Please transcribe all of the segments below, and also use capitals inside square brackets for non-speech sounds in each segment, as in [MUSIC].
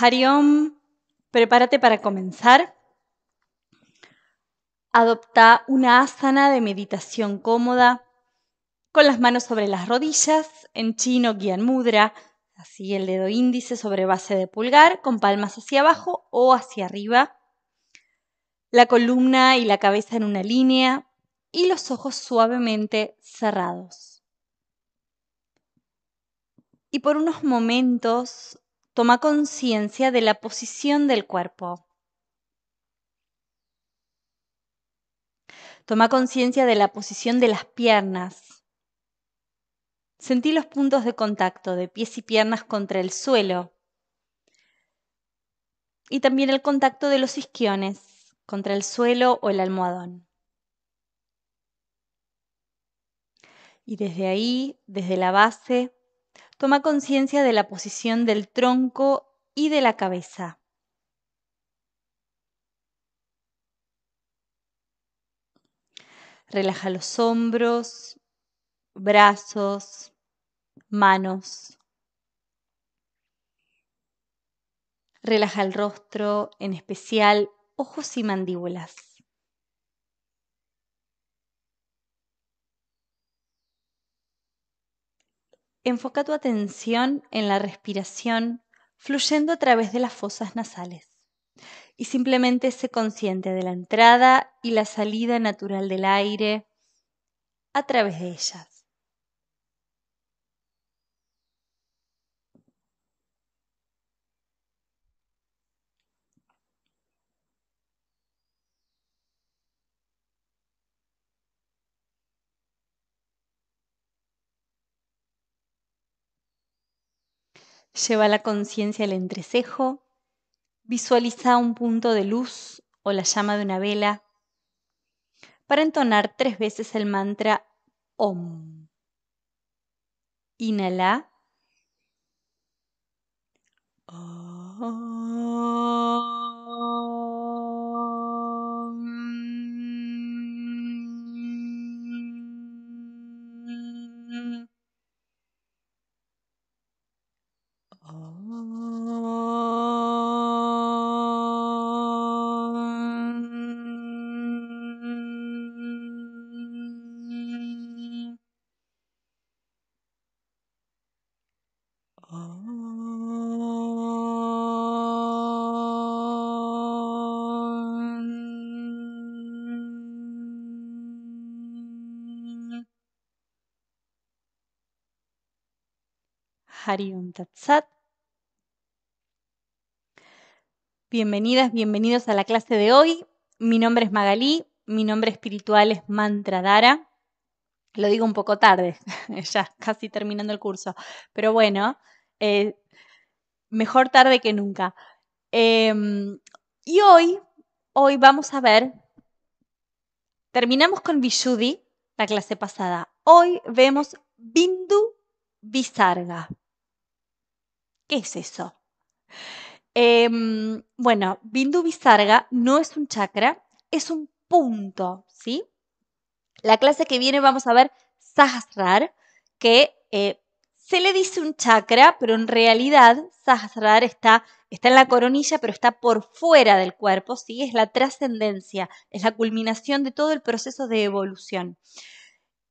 Hariom, prepárate para comenzar. Adopta una asana de meditación cómoda, con las manos sobre las rodillas, en chino Gyan Mudra, así el dedo índice sobre base de pulgar, con palmas hacia abajo o hacia arriba, la columna y la cabeza en una línea y los ojos suavemente cerrados. Y por unos momentos Toma conciencia de la posición del cuerpo. Toma conciencia de la posición de las piernas. Sentí los puntos de contacto de pies y piernas contra el suelo. Y también el contacto de los isquiones contra el suelo o el almohadón. Y desde ahí, desde la base, Toma conciencia de la posición del tronco y de la cabeza. Relaja los hombros, brazos, manos. Relaja el rostro, en especial ojos y mandíbulas. enfoca tu atención en la respiración fluyendo a través de las fosas nasales y simplemente sé consciente de la entrada y la salida natural del aire a través de ellas. Lleva la conciencia al entrecejo, visualiza un punto de luz o la llama de una vela para entonar tres veces el mantra OM. Inhala. Bienvenidas, bienvenidos a la clase de hoy. Mi nombre es Magalí, mi nombre espiritual es Mantradara. Lo digo un poco tarde, [LAUGHS] ya casi terminando el curso, pero bueno, eh, mejor tarde que nunca. Em, y hoy, hoy vamos a ver, terminamos con Vishuddhi, la clase pasada. Hoy vemos Bindu Visarga. ¿Qué es eso? Em, bueno, Bindu Bisarga no es un chakra, es un punto, ¿sí? La clase que viene vamos a ver Sahasrar, que eh, se le dice un chakra, pero en realidad Sahasrar está, está en la coronilla, pero está por fuera del cuerpo, ¿sí? Es la trascendencia, es la culminación de todo el proceso de evolución.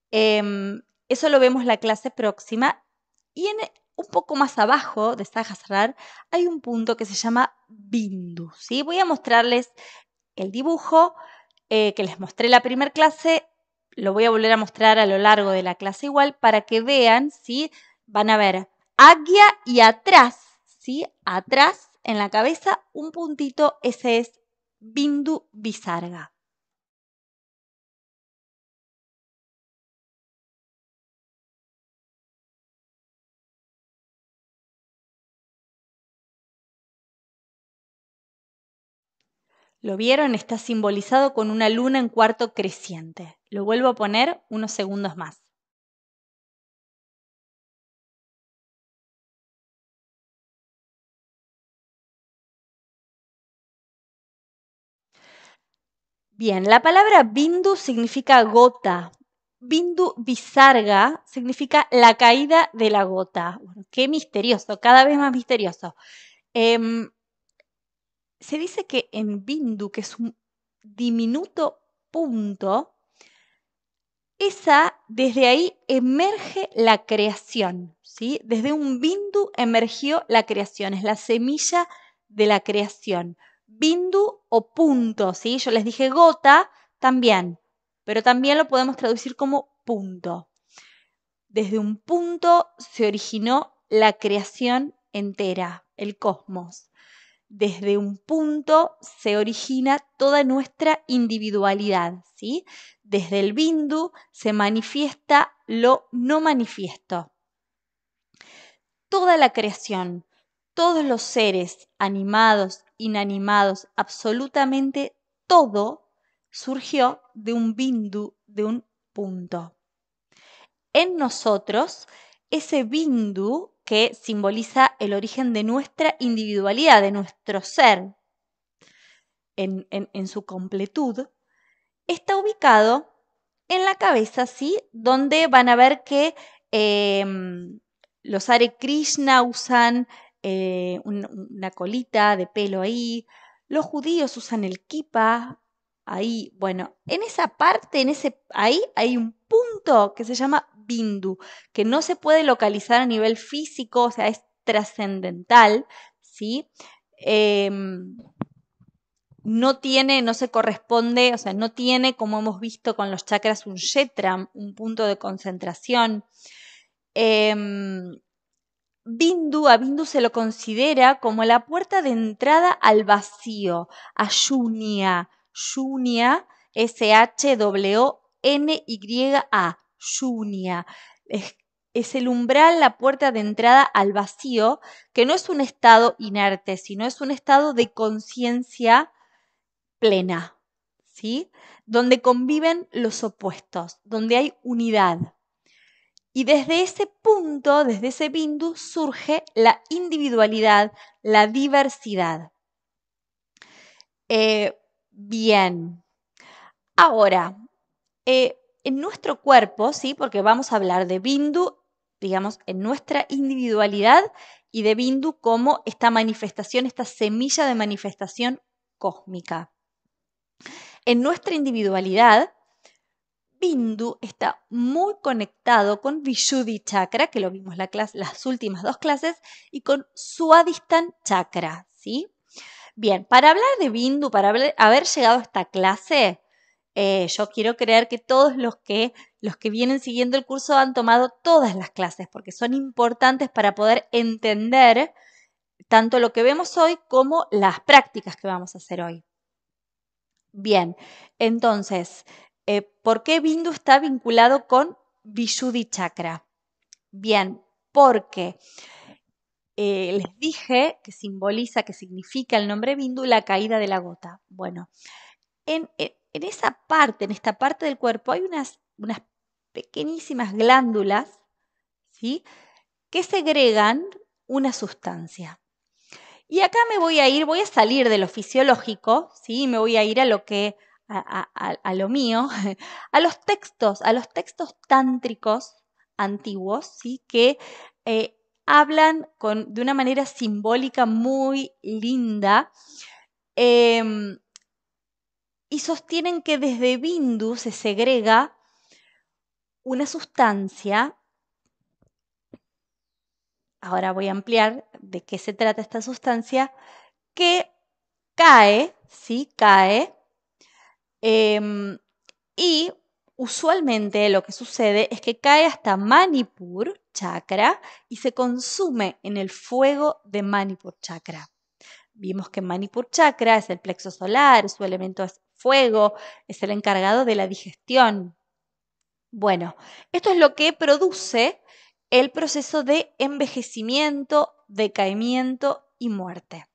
Em, eso lo vemos la clase próxima. Y en un poco más abajo de Sahasrar hay un punto que se llama Bindu. ¿sí? Voy a mostrarles el dibujo eh, que les mostré la primera clase. Lo voy a volver a mostrar a lo largo de la clase igual para que vean, si Van a ver Agya y atrás, ¿sí? Atrás en la cabeza un puntito, ese es Bindu Visarga. ¿Lo vieron? Está simbolizado con una luna en cuarto creciente. Lo vuelvo a poner unos segundos más. Bien, la palabra bindu significa gota. Bindu Visarga significa la caída de la gota. qué misterioso, cada vez más misterioso. Em, se dice que en Bindu, que es un diminuto punto, esa, desde ahí emerge la creación, ¿sí? Desde un Bindu emergió la creación, es la semilla de la creación. Bindu o punto, ¿sí? Yo les dije gota también, pero también lo podemos traducir como punto. Desde un punto se originó la creación entera, el cosmos desde un punto se origina toda nuestra individualidad, ¿sí? Desde el Bindu se manifiesta lo no manifiesto. Toda la creación, todos los seres, animados, inanimados, absolutamente todo, surgió de un Bindu, de un punto. En nosotros, ese Bindu que simboliza el origen de nuestra individualidad, de nuestro ser en, su completud, está ubicado en la cabeza, ¿sí? Donde van a ver que em, los Hare Krishna usan eh, una colita de pelo ahí, los judíos usan el kipa, ahí, bueno, en esa parte, en ese, ahí hay un que se llama Bindu, que no se puede localizar a nivel físico, o sea, es trascendental, ¿sí? Em, no tiene, no se corresponde, o sea, no tiene, como hemos visto con los chakras, un yetram, un punto de concentración. Em, Bindu, a Bindu se lo considera como la puerta de entrada al vacío, a Shunya. Shunya, S-H-W-O N-Y-A, Junia. Es, el umbral, la puerta de entrada al vacío, que no es un estado inerte, sino es un estado de conciencia plena, ¿sí? Donde conviven los opuestos, donde hay unidad. Y desde ese punto, desde ese bindu, surge la individualidad, la diversidad. Eh, bien. Ahora, eh, en nuestro cuerpo, ¿sí? Porque vamos a hablar de Bindu, digamos, en nuestra individualidad y de Bindu como esta manifestación, esta semilla de manifestación cósmica. En nuestra individualidad, Bindu está muy conectado con Vishuddhi Chakra, que lo vimos las últimas dos clases, y con Suadistan Chakra, ¿sí? Bien, para hablar de Bindu, para haber llegado a esta clase, eh, yo quiero creer que todos los que, los que vienen siguiendo el curso han tomado todas las clases porque son importantes para poder entender tanto lo que vemos hoy como las prácticas que vamos a hacer hoy. Bien, entonces, eh, ¿por qué Bindu está vinculado con Vishuddhi Chakra? Bien, porque eh, les dije que simboliza, que significa el nombre Bindu, la caída de la gota. Bueno, en, en esa parte, en esta parte del cuerpo, hay unas, unas pequeñísimas glándulas ¿sí? que segregan una sustancia. Y acá me voy a ir, voy a salir de lo fisiológico, ¿sí? me voy a ir a lo que, a, lo mío, [LAUGHS] a los textos, a los textos tántricos antiguos, ¿sí? que eh, hablan con, de una manera simbólica muy linda em, y sostienen que desde Bindu se segrega una sustancia, ahora voy a ampliar de qué se trata esta sustancia, que cae, sí, cae, em, y usualmente lo que sucede es que cae hasta Manipur chakra y se consume en el fuego de Manipur chakra. Vimos que Manipur chakra es el plexo solar, su elemento es fuego, es el encargado de la digestión. Bueno, esto es lo que produce el proceso de envejecimiento, decaimiento y muerte.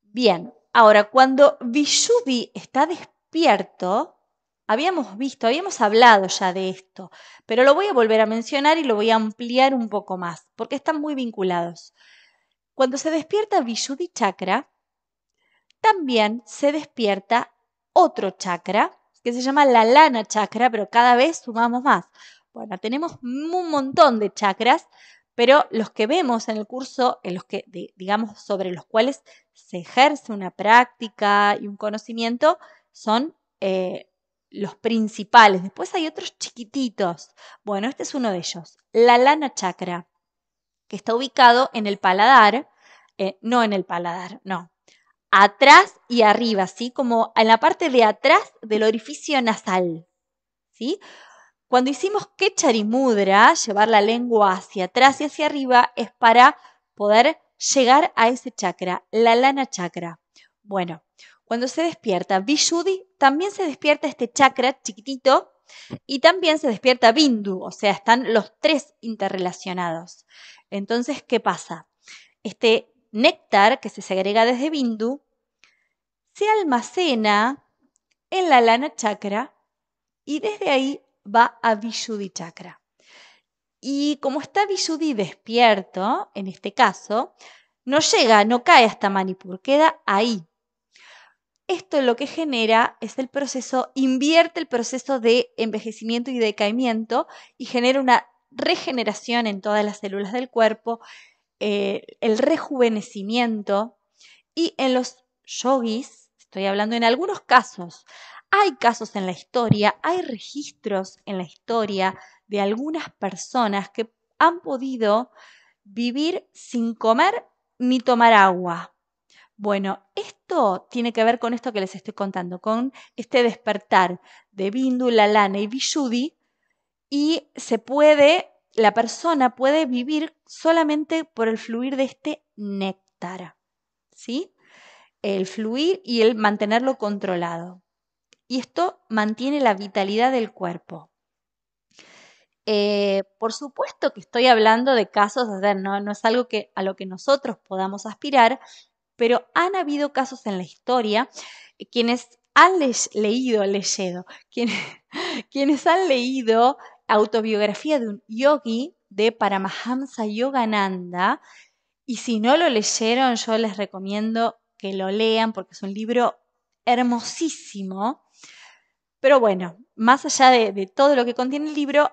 Bien, ahora cuando Vishuddhi está despierto, habíamos visto, habíamos hablado ya de esto, pero lo voy a volver a mencionar y lo voy a ampliar un poco más, porque están muy vinculados. Cuando se despierta Vishuddhi Chakra, también se despierta otro chakra que se llama la lana chakra, pero cada vez sumamos más. Bueno, tenemos un montón de chakras, pero los que vemos en el curso, en los que digamos sobre los cuales se ejerce una práctica y un conocimiento, son eh, los principales. Después hay otros chiquititos. Bueno, este es uno de ellos, la lana chakra, que está ubicado en el paladar, eh, no en el paladar, no, atrás y arriba, ¿sí? Como en la parte de atrás del orificio nasal, ¿sí? Cuando hicimos Kechari Mudra, llevar la lengua hacia atrás y hacia arriba, es para poder llegar a ese chakra, la lana chakra. Bueno, cuando se despierta Vishuddhi, también se despierta este chakra chiquitito y también se despierta Bindu, o sea, están los tres interrelacionados. Entonces, ¿qué pasa? Este néctar que se segrega desde Bindu se almacena en la lana chakra y desde ahí va a Vishuddhi chakra. Y como está Vishuddhi despierto, en este caso, no llega, no cae hasta Manipur, queda ahí. Esto lo que genera es el proceso, invierte el proceso de envejecimiento y decaimiento y genera una regeneración en todas las células del cuerpo, eh, el rejuvenecimiento y en los yogis, estoy hablando en algunos casos, hay casos en la historia, hay registros en la historia de algunas personas que han podido vivir sin comer ni tomar agua. Bueno, esto tiene que ver con esto que les estoy contando, con este despertar de Bindu, Lana y Vishuddhi, y se puede la persona puede vivir solamente por el fluir de este néctar, ¿sí? El fluir y el mantenerlo controlado. Y esto mantiene la vitalidad del cuerpo. Eh, por supuesto que estoy hablando de casos, no, es algo que, a lo que nosotros podamos aspirar, pero han habido casos en la historia eh, [LAUGHS] quienes han leído, leído, quienes, quienes han leído autobiografía de un yogi de Paramahamsa Yogananda. Y si no lo leyeron, yo les recomiendo que lo lean porque es un libro hermosísimo. Pero bueno, más allá de, todo lo que contiene el libro,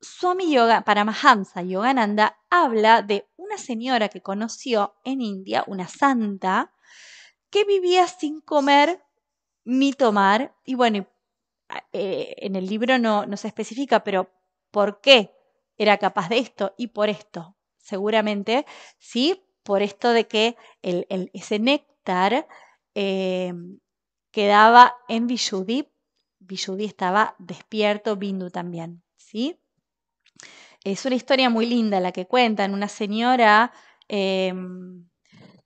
Swami Yoga Paramahamsa Yogananda habla de una señora que conoció en India, una santa, que vivía sin comer ni tomar y bueno, eh, en el libro no, se especifica, pero ¿por qué era capaz de esto? Y por esto, seguramente, sí, por esto de que ese néctar eh, quedaba en Vishuddhi, Vishuddhi estaba despierto, Bindu también, ¿sí? Es una historia muy linda la que cuentan, una señora eh,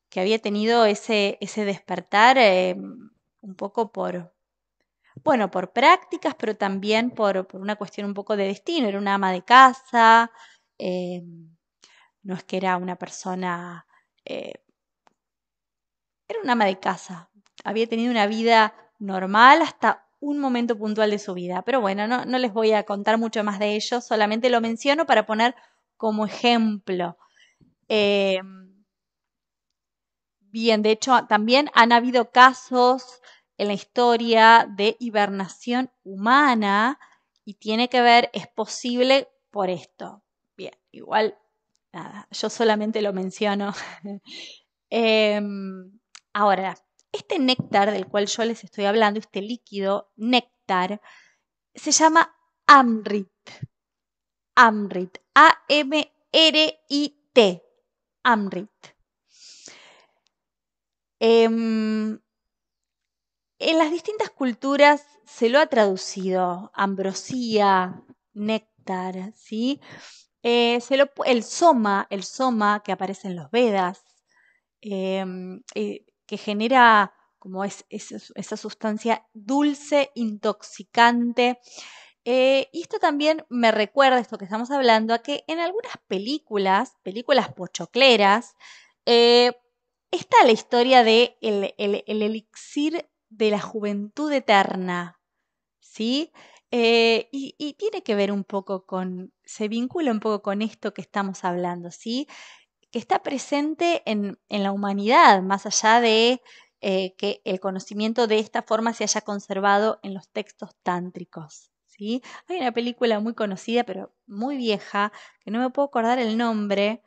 que había tenido ese, ese despertar un poco por, bueno, por prácticas, pero también por, una cuestión un poco de destino. Era una ama de casa, em, no es que era una persona, eh, era una ama de casa. Había tenido una vida normal hasta un momento puntual de su vida. Pero bueno, no, no les voy a contar mucho más de ello, solamente lo menciono para poner como ejemplo. Em, bien, de hecho, también han habido casos en la historia de hibernación humana y tiene que ver, es posible por esto. Bien, igual, nada, yo solamente lo menciono. [LAUGHS] Em, ahora, este néctar del cual yo les estoy hablando, este líquido néctar, se llama Amrit. Amrit. A-M-R-I-T. Amrit. Em, en las distintas culturas se lo ha traducido ambrosía, néctar, ¿sí? Eh, el soma, el soma que aparece en los Vedas, em, eh, que genera como es, esa sustancia dulce, intoxicante. Eh, y esto también me recuerda, esto que estamos hablando, a que en algunas películas, películas pochocleras, está la historia del de elixir de la juventud eterna, ¿sí? Eh, y, tiene que ver un poco con, se vincula un poco con esto que estamos hablando, ¿sí? Que está presente en, la humanidad, más allá de eh, que el conocimiento de esta forma se haya conservado en los textos tántricos. ¿sí? Hay una película muy conocida, pero muy vieja, que no me puedo acordar el nombre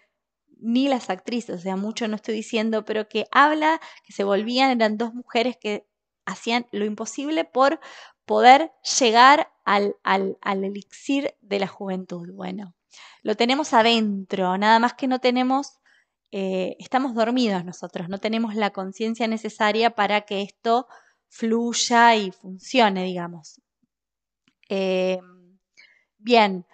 ni las actrices, o sea, mucho no estoy diciendo, pero que habla que se volvían, eran dos mujeres que hacían lo imposible por poder llegar al, elixir de la juventud. Bueno, lo tenemos adentro, nada más que no tenemos eh, estamos dormidos nosotros, no tenemos la conciencia necesaria para que esto fluya y funcione, digamos. Eh, bien,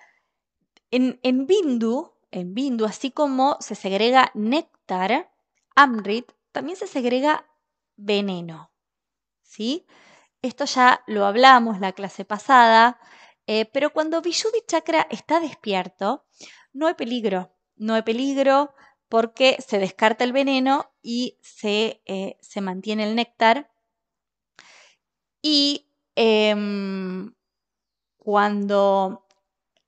en, en, Bindu, en Bindu, así como se segrega néctar, Amrit, también se segrega veneno. Esto ya lo hablamos la clase pasada, eh, pero cuando Vishuddhi Chakra está despierto, no hay peligro, no hay peligro porque se descarta el veneno y se, eh, mantiene el néctar. Y em, cuando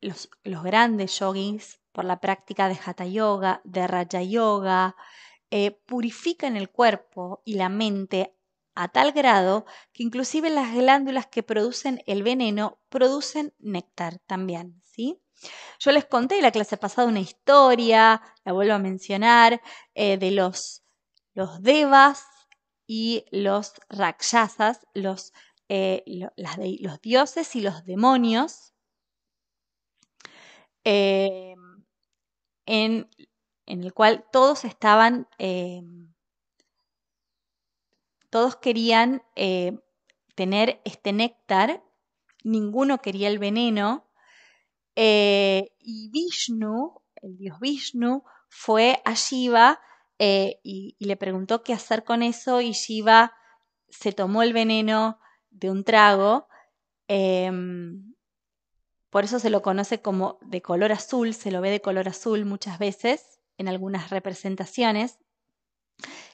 los, grandes yogis, por la práctica de Hatha Yoga, de Raja Yoga, eh, purifican el cuerpo y la mente a tal grado que inclusive las glándulas que producen el veneno producen néctar también, ¿sí? Yo les conté la clase pasada una historia, la vuelvo a mencionar, eh, de los, los devas y los rakshasas, los, eh, los dioses y los demonios. Eh, en, en, el cual todos estaban todos querían eh, tener este néctar, ninguno quería el veneno. Eh, y Vishnu, el dios Vishnu, fue a Shiva eh, y, le preguntó qué hacer con eso y Shiva se tomó el veneno de un trago. Em, por eso se lo conoce como de color azul, se lo ve de color azul muchas veces en algunas representaciones.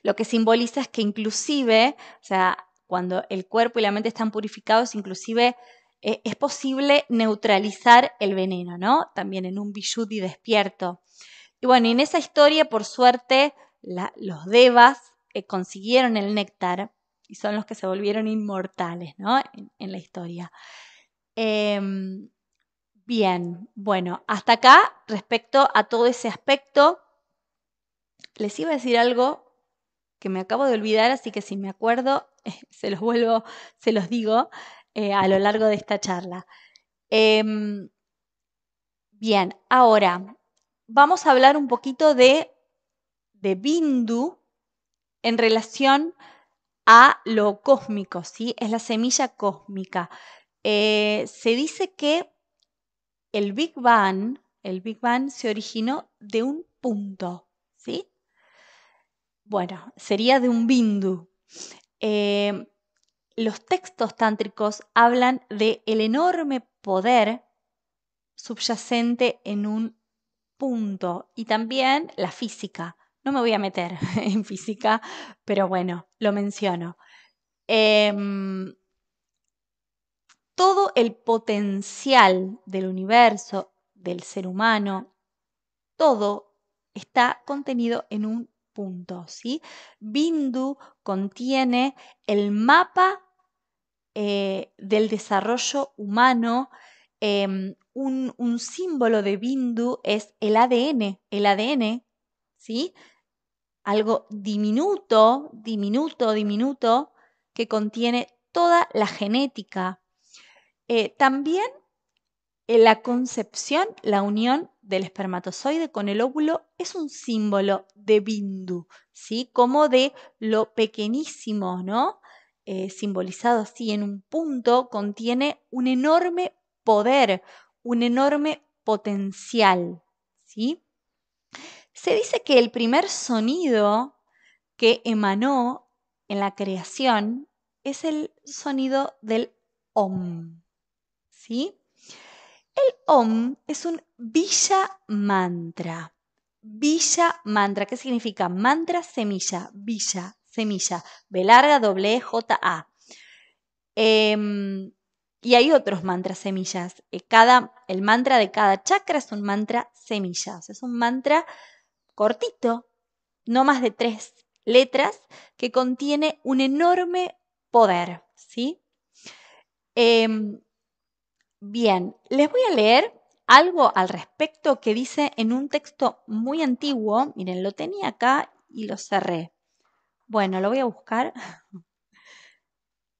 Lo que simboliza es que inclusive, o sea, cuando el cuerpo y la mente están purificados, inclusive eh, es posible neutralizar el veneno, ¿no? También en un bijudi despierto. Y bueno, en esa historia, por suerte, los devas eh, consiguieron el néctar y son los que se volvieron inmortales, ¿no? En, la historia. Em, bien, bueno, hasta acá respecto a todo ese aspecto. Les iba a decir algo que me acabo de olvidar, así que si me acuerdo, [LAUGHS] se los vuelvo, se los digo eh, a lo largo de esta charla. Em, bien, ahora vamos a hablar un poquito de, de Bindu en relación a lo cósmico, ¿sí? Es la semilla cósmica. Eh, se dice que el Big Bang, el Big Bang se originó de un punto, ¿sí? Bueno, sería de un bindu. Eh, los textos tántricos hablan de el enorme poder subyacente en un punto y también la física. No me voy a meter [LAUGHS] en física, pero bueno, lo menciono. Em, todo el potencial del universo, del ser humano, todo está contenido en un ¿sí? Bindu contiene el mapa eh, del desarrollo humano. Em, un, símbolo de Bindu es el ADN, el ADN, ¿sí? Algo diminuto, diminuto, diminuto, que contiene toda la genética. Eh, también la concepción, la unión del espermatozoide con el óvulo es un símbolo de Bindu, ¿sí? Como de lo pequeñísimo, ¿no? Eh, simbolizado así en un punto, contiene un enorme poder, un enorme potencial, ¿sí? Se dice que el primer sonido que emanó en la creación es el sonido del om, ¿sí? El Om es un Villa Mantra. Villa Mantra, ¿qué significa? Mantra semilla, Villa semilla, B larga, doble, e, J, A. Em, y hay otros mantras semillas. Eh, cada, el mantra de cada chakra es un mantra semillas. es un mantra cortito, no más de tres letras, que contiene un enorme poder. ¿sí? Em, Bien, les voy a leer algo al respecto que dice en un texto muy antiguo. Miren, lo tenía acá y lo cerré. Bueno, lo voy a buscar. [LAUGHS]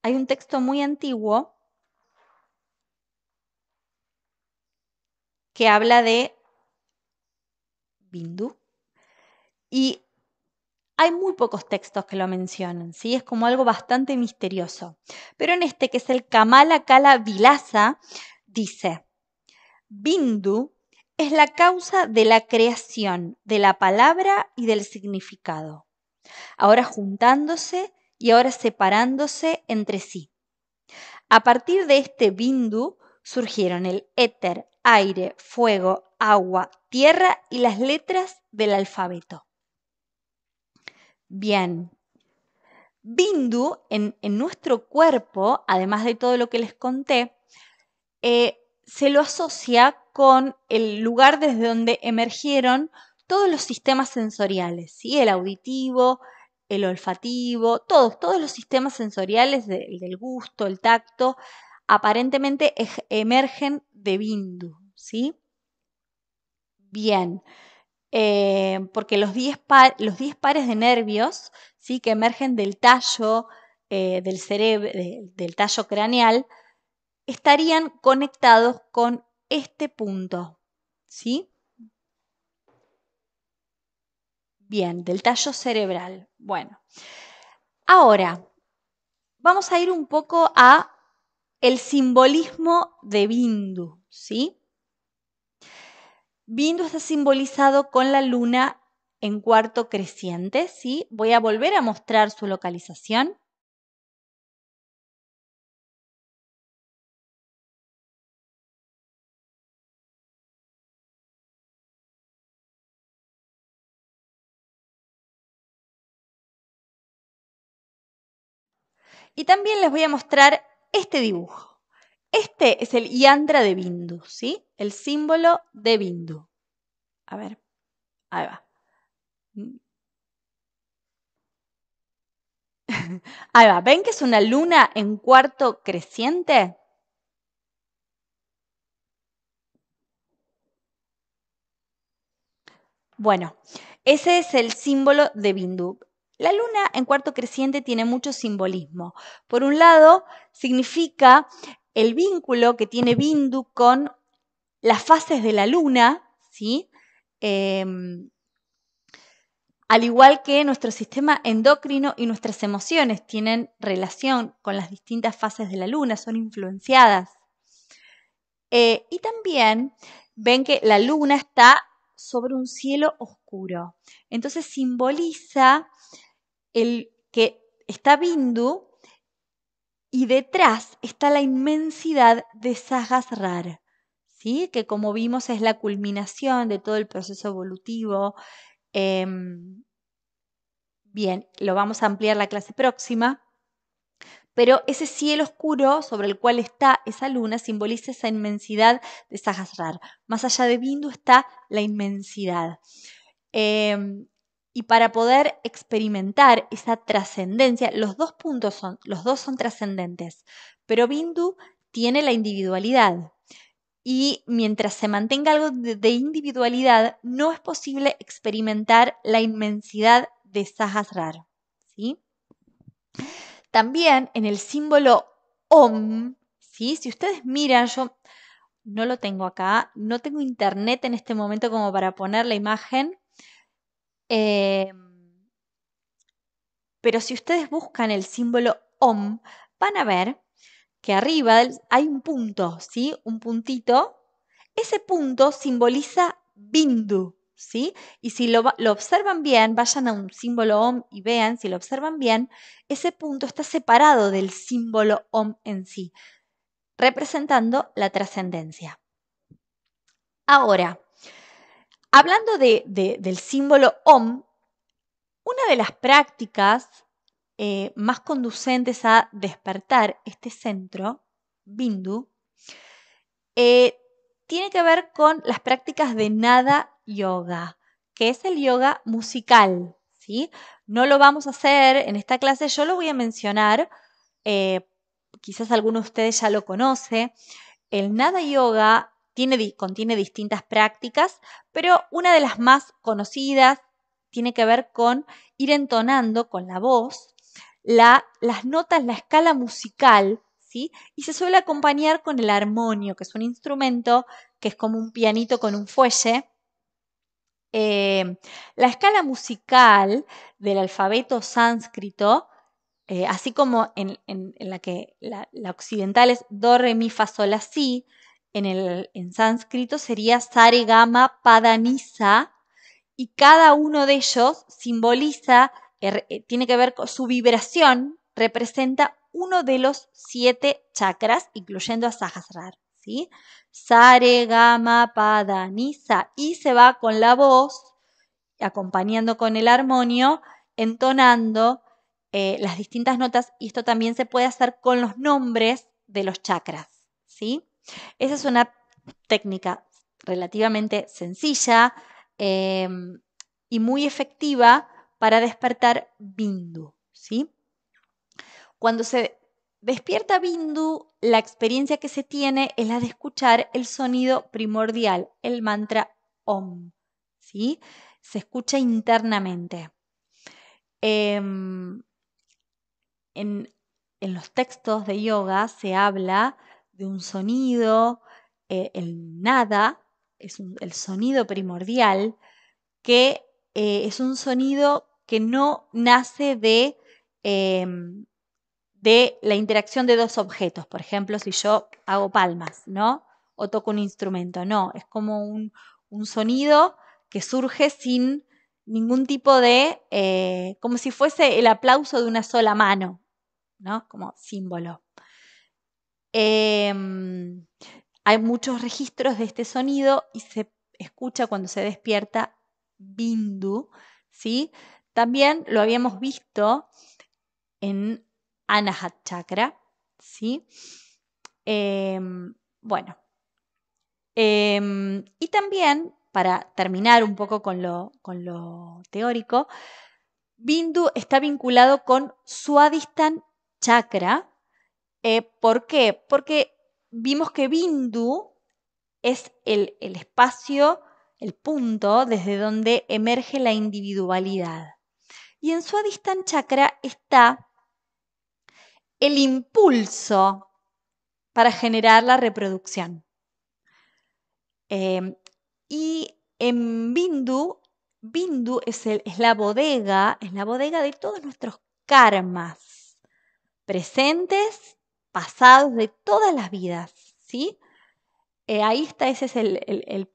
Hay un texto muy antiguo que habla de Bindu y hay muy pocos textos que lo mencionan, ¿sí? es como algo bastante misterioso. Pero en este, que es el Kamala Kala Vilasa, dice, Bindu es la causa de la creación, de la palabra y del significado, ahora juntándose y ahora separándose entre sí. A partir de este Bindu surgieron el éter, aire, fuego, agua, tierra y las letras del alfabeto. Bien. Bindu, en, nuestro cuerpo, además de todo lo que les conté, eh, se lo asocia con el lugar desde donde emergieron todos los sistemas sensoriales, ¿sí? el auditivo, el olfativo, todos, todos los sistemas sensoriales del gusto, el tacto, aparentemente emergen de Bindu. ¿sí? Bien, eh, porque los 10 pares de nervios ¿sí? que emergen del tallo eh, del del tallo craneal, estarían conectados con este punto. ¿Sí? Bien, del tallo cerebral. Bueno. Ahora, vamos a ir un poco a el simbolismo de Bindu, ¿sí? Bindu está simbolizado con la luna en cuarto creciente, ¿sí? Voy a volver a mostrar su localización. Y también les voy a mostrar este dibujo. Este es el yantra de Bindu, ¿sí? El símbolo de Bindu. A ver, ahí va. [LAUGHS] Ahí va, ¿ven que es una luna en cuarto creciente? Bueno, ese es el símbolo de Bindu. La luna en cuarto creciente tiene mucho simbolismo. Por un lado, significa el vínculo que tiene Bindu con las fases de la luna, ¿sí? Em, al igual que nuestro sistema endocrino y nuestras emociones tienen relación con las distintas fases de la luna, son influenciadas. Eh, y también ven que la luna está sobre un cielo oscuro. Entonces simboliza el que está Bindu y detrás está la inmensidad de Sagasrar, ¿sí? que como vimos es la culminación de todo el proceso evolutivo. Em, bien, lo vamos a ampliar la clase próxima, pero ese cielo oscuro sobre el cual está esa luna simboliza esa inmensidad de Sagasrar. Más allá de Bindu está la inmensidad. Em, y para poder experimentar esa trascendencia, los dos puntos son, los dos son trascendentes, pero Bindu tiene la individualidad. Y mientras se mantenga algo de, individualidad, no es posible experimentar la inmensidad de Sahasrara. ¿sí? También en el símbolo OM, ¿sí? si ustedes miran, yo no lo tengo acá, no tengo internet en este momento como para poner la imagen, eh, pero si ustedes buscan el símbolo OM, van a ver que arriba hay un punto, ¿sí? Un puntito. Ese punto simboliza Bindu, ¿sí? Y si lo, lo, observan bien, vayan a un símbolo OM y vean, si lo observan bien, ese punto está separado del símbolo OM en sí, representando la trascendencia. Ahora, Hablando de, del símbolo OM, una de las prácticas eh, más conducentes a despertar este centro, Bindu, eh, tiene que ver con las prácticas de nada yoga, que es el yoga musical. ¿sí? No lo vamos a hacer en esta clase, yo lo voy a mencionar, eh, quizás alguno de ustedes ya lo conoce. El nada yoga contiene distintas prácticas, pero una de las más conocidas tiene que ver con ir entonando con la voz las notas, la escala musical, ¿sí? Y se suele acompañar con el armonio, que es un instrumento que es como un pianito con un fuelle. Eh, la escala musical del alfabeto sánscrito, eh, así como en, la que la, la occidental es do, re, mi, fa, sol, la, si, en, sánscrito sería Saregama Padanisa y cada uno de ellos simboliza, er, eh, tiene que ver con su vibración, representa uno de los siete chakras, incluyendo a Sahasrar. ¿sí? Saregama Padanisa y se va con la voz, acompañando con el armonio, entonando eh, las distintas notas y esto también se puede hacer con los nombres de los chakras. ¿sí? Esa es una técnica relativamente sencilla em, y muy efectiva para despertar Bindu. ¿sí? Cuando se despierta Bindu, la experiencia que se tiene es la de escuchar el sonido primordial, el mantra Om. ¿sí? Se escucha internamente. Em, en, en los textos de yoga se habla de un sonido, eh, el nada, es el sonido primordial, que eh, es un sonido que no nace de, em, de la interacción de dos objetos. Por ejemplo, si yo hago palmas, ¿no? O toco un instrumento, no, es como un, un sonido que surge sin ningún tipo de, eh, como si fuese el aplauso de una sola mano, ¿no? Como símbolo. Em, hay muchos registros de este sonido y se escucha cuando se despierta Bindu, ¿sí? También lo habíamos visto en Anahat Chakra, ¿sí? Em, bueno. Em, y también, para terminar un poco con lo, teórico, Bindu está vinculado con Suadistan Chakra, eh, ¿Por qué? Porque vimos que Bindu es el, espacio, el punto desde donde emerge la individualidad. Y en su Adhistan Chakra está el impulso para generar la reproducción. Em, y en Bindu, Bindu es, la bodega, es la bodega de todos nuestros karmas presentes pasados, de todas las vidas, ¿sí? Eh, ahí está, ese es el,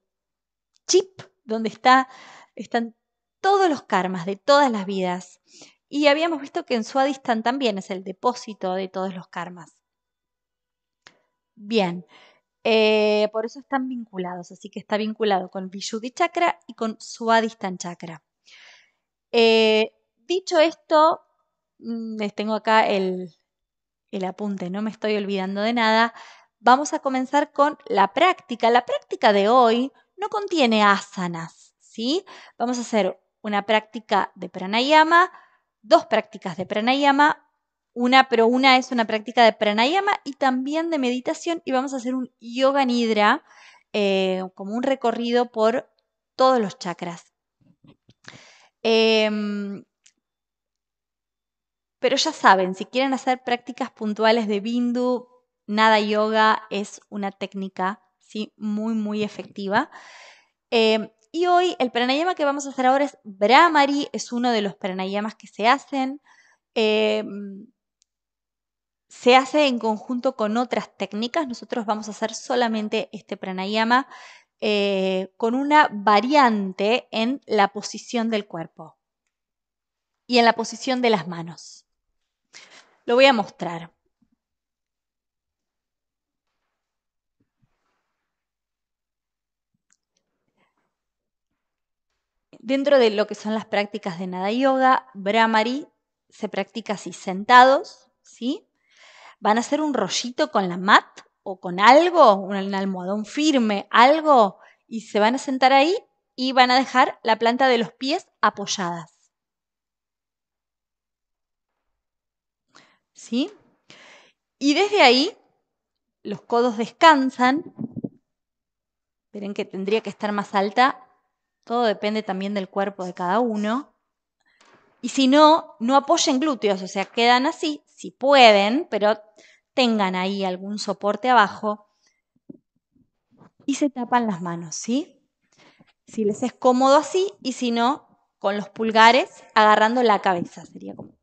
chip donde está, están todos los karmas de todas las vidas. Y habíamos visto que en Suadistan también es el depósito de todos los karmas. Bien, eh, por eso están vinculados, así que está vinculado con Vishuddhi Chakra y con Suadistan Chakra. Eh, dicho esto, mm, les tengo acá el, el apunte, no me estoy olvidando de nada, vamos a comenzar con la práctica. La práctica de hoy no contiene asanas, ¿sí? Vamos a hacer una práctica de pranayama, dos prácticas de pranayama, una, pero una es una práctica de pranayama y también de meditación y vamos a hacer un yoga nidra eh, como un recorrido por todos los chakras. Em, pero ya saben, si quieren hacer prácticas puntuales de Bindu, nada yoga es una técnica ¿sí? muy, muy efectiva. Eh, y hoy el pranayama que vamos a hacer ahora es Brahmari, es uno de los pranayamas que se hacen. Eh, se hace en conjunto con otras técnicas. Nosotros vamos a hacer solamente este pranayama eh, con una variante en la posición del cuerpo y en la posición de las manos. Lo voy a mostrar. Dentro de lo que son las prácticas de Nada Yoga, Brahmari se practica así, sentados, ¿sí? Van a hacer un rollito con la mat o con algo, un almohadón firme, algo, y se van a sentar ahí y van a dejar la planta de los pies apoyadas. Y desde ahí los codos descansan. Esperen que tendría que estar más alta. Todo depende también del cuerpo de cada uno. Y si no, no apoyen glúteos, o sea, quedan así, si pueden, pero tengan ahí algún soporte abajo. Y se tapan las manos, ¿sí? Si les es cómodo así y si no, con los pulgares agarrando la cabeza, sería como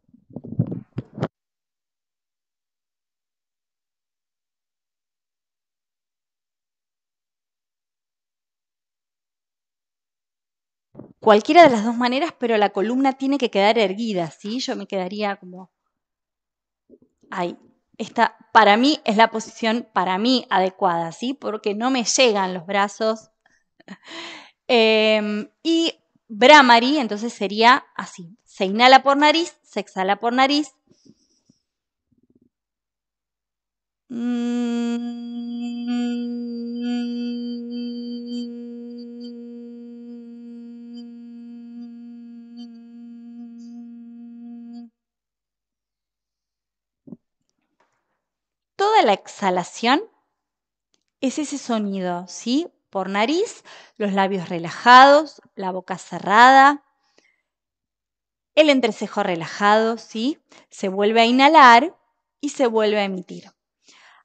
cualquiera de las dos maneras, pero la columna tiene que quedar erguida, ¿sí? Yo me quedaría como ahí. Esta, para mí, es la posición, para mí, adecuada, ¿sí? Porque no me llegan los brazos. [LAUGHS] Em, y Brahmari, entonces sería así. Se inhala por nariz, se exhala por nariz. Mm. toda la exhalación es ese sonido, ¿sí? Por nariz, los labios relajados, la boca cerrada, el entrecejo relajado, ¿sí? Se vuelve a inhalar y se vuelve a emitir.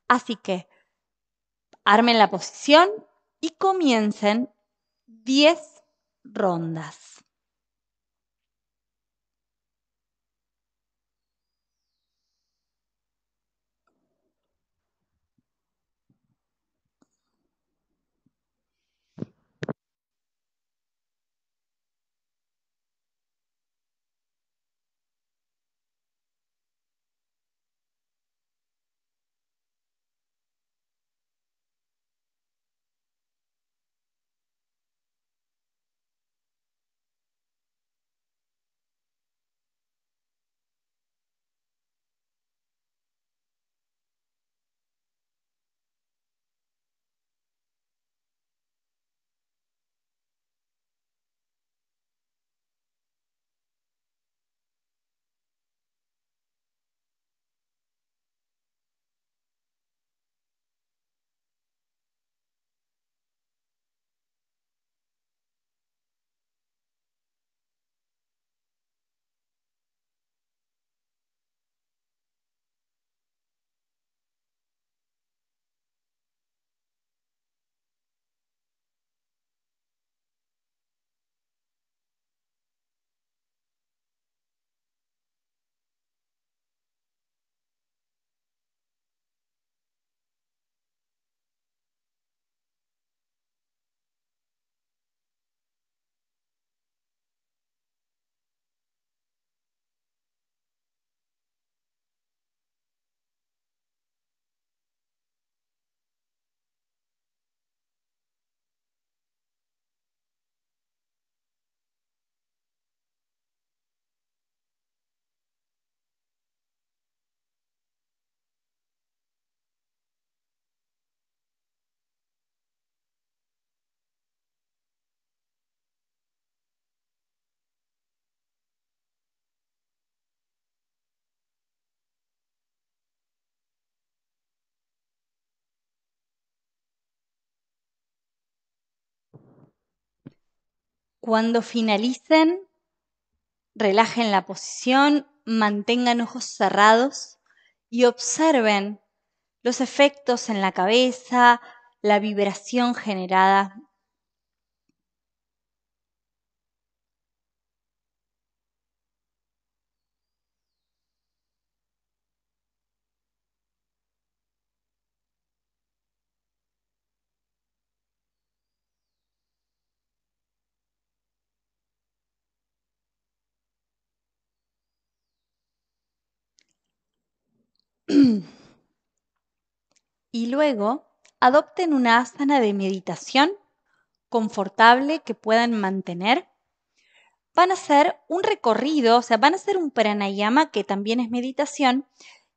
Así que armen la posición y comiencen 10 rondas. Cuando finalicen, relajen la posición, mantengan ojos cerrados y observen los efectos en la cabeza, la vibración generada y luego adopten una asana de meditación confortable que puedan mantener. Van a hacer un recorrido, o sea, van a hacer un pranayama que también es meditación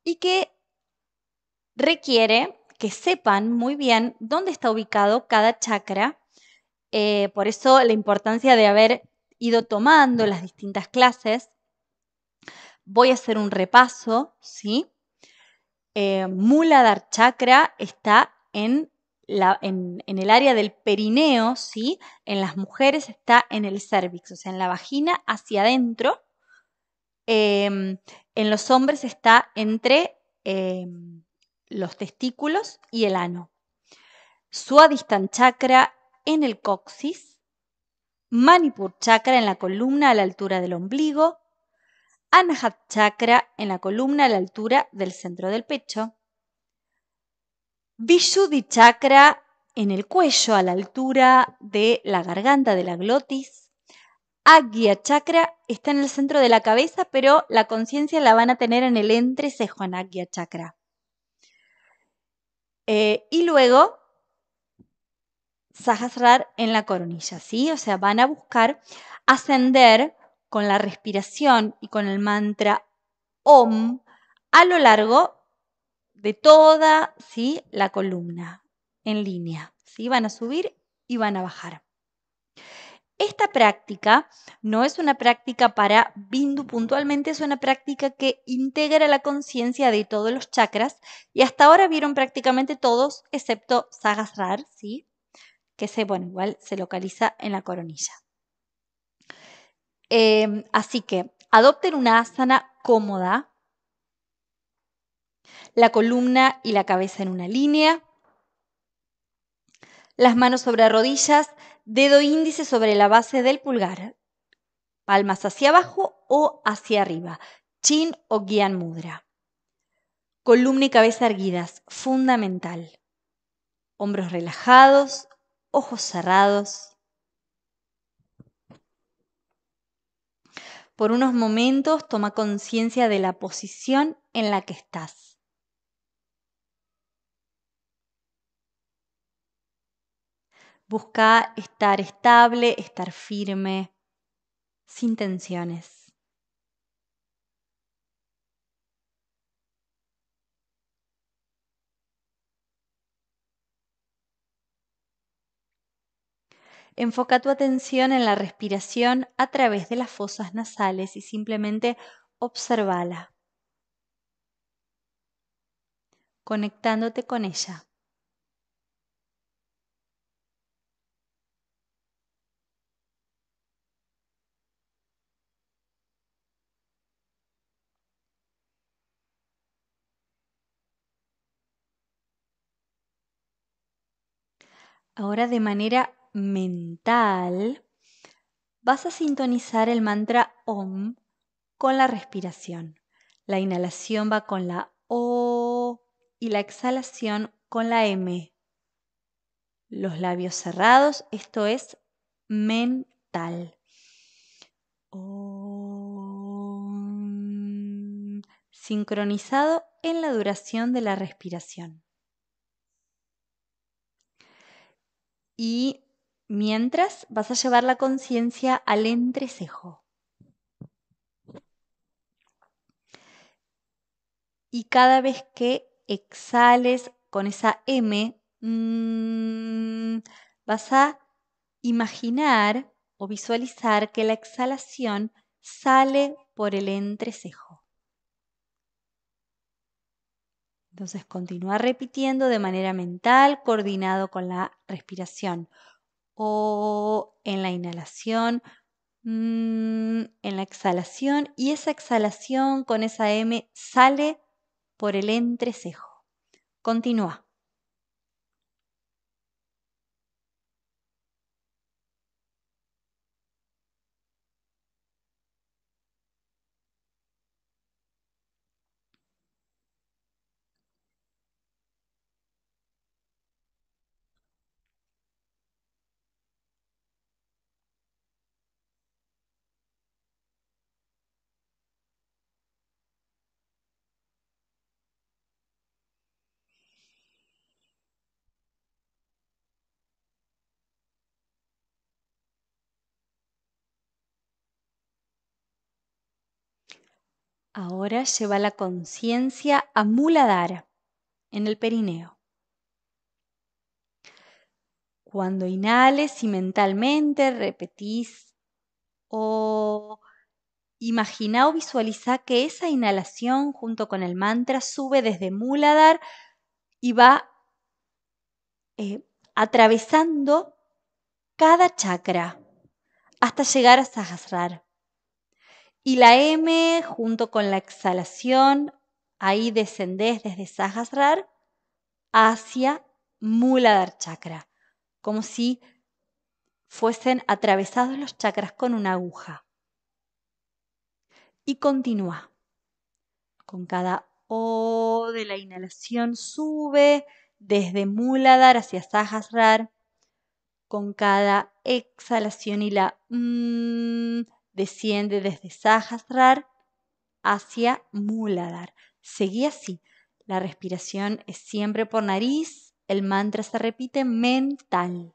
y que requiere que sepan muy bien dónde está ubicado cada chakra. Eh, por eso la importancia de haber ido tomando las distintas clases. Voy a hacer un repaso, ¿sí? eh, Chakra está en, el área del perineo, ¿sí? En las mujeres está en el cérvix, o sea, en la vagina hacia adentro. Em, en los hombres está entre em, los testículos y el ano. Suadistan Chakra en el coxis. Manipur Chakra en la columna a la altura del ombligo. Anahat Chakra en la columna a la altura del centro del pecho. Vishuddhi Chakra en el cuello a la altura de la garganta de la glotis. Agya Chakra está en el centro de la cabeza, pero la conciencia la van a tener en el entrecejo en Agya Chakra. Eh, y luego Sahasrar en la coronilla, ¿sí? O sea, van a buscar ascender con la respiración y con el mantra OM a lo largo de toda ¿sí? la columna en línea. ¿sí? Van a subir y van a bajar. Esta práctica no es una práctica para Bindu puntualmente, es una práctica que integra la conciencia de todos los chakras y hasta ahora vieron prácticamente todos excepto Sagasrar, ¿sí? que se, bueno, igual se localiza en la coronilla. Em, así que adopten una asana cómoda, la columna y la cabeza en una línea, las manos sobre rodillas, dedo índice sobre la base del pulgar, palmas hacia abajo o hacia arriba, chin o guian mudra. Columna y cabeza erguidas, fundamental. Hombros relajados, ojos cerrados. Por unos momentos toma conciencia de la posición en la que estás. Busca estar estable, estar firme, sin tensiones. Enfoca tu atención en la respiración a través de las fosas nasales y simplemente observala, conectándote con ella. Ahora de manera mental, vas a sintonizar el mantra OM con la respiración. La inhalación va con la O y la exhalación con la M. Los labios cerrados, esto es mental. Om, sincronizado en la duración de la respiración. Y mientras vas a llevar la conciencia al entrecejo. Y cada vez que exhales con esa M, mm, vas a imaginar o visualizar que la exhalación sale por el entrecejo. Entonces continúa repitiendo de manera mental, coordinado con la respiración o en la inhalación, mm, en la exhalación y esa exhalación con esa M sale por el entrecejo. Continúa. Ahora lleva la conciencia a Muladhara, en el perineo. Cuando inhales y mentalmente repetís o imagina o visualiza que esa inhalación junto con el mantra sube desde muladar y va eh, atravesando cada chakra hasta llegar a Sahasrara. Y la M junto con la exhalación, ahí descendés desde Sajasrar hacia Muladar Chakra, como si fuesen atravesados los chakras con una aguja. Y continúa. Con cada O de la inhalación sube desde Muladar hacia Sajasrar Con cada exhalación y la desciende desde Sahasrar hacia Muladhar. Seguí así. La respiración es siempre por nariz, el mantra se repite mental.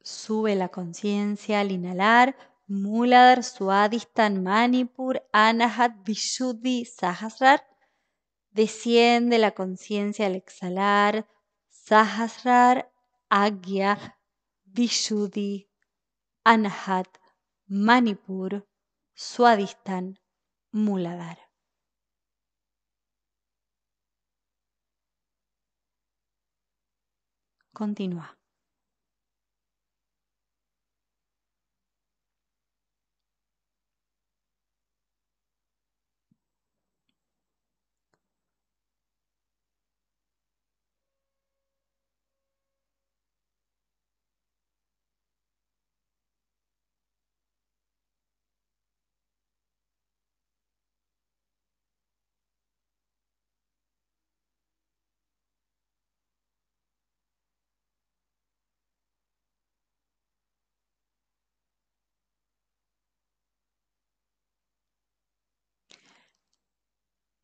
Sube la conciencia al inhalar. Muladhar Suadistan Manipur Anahat Vishuddhi Sahasrar desciende la conciencia al exhalar Sahasrar Agya Vishuddhi Anahat Manipur swadistan, muladhar. Continúa.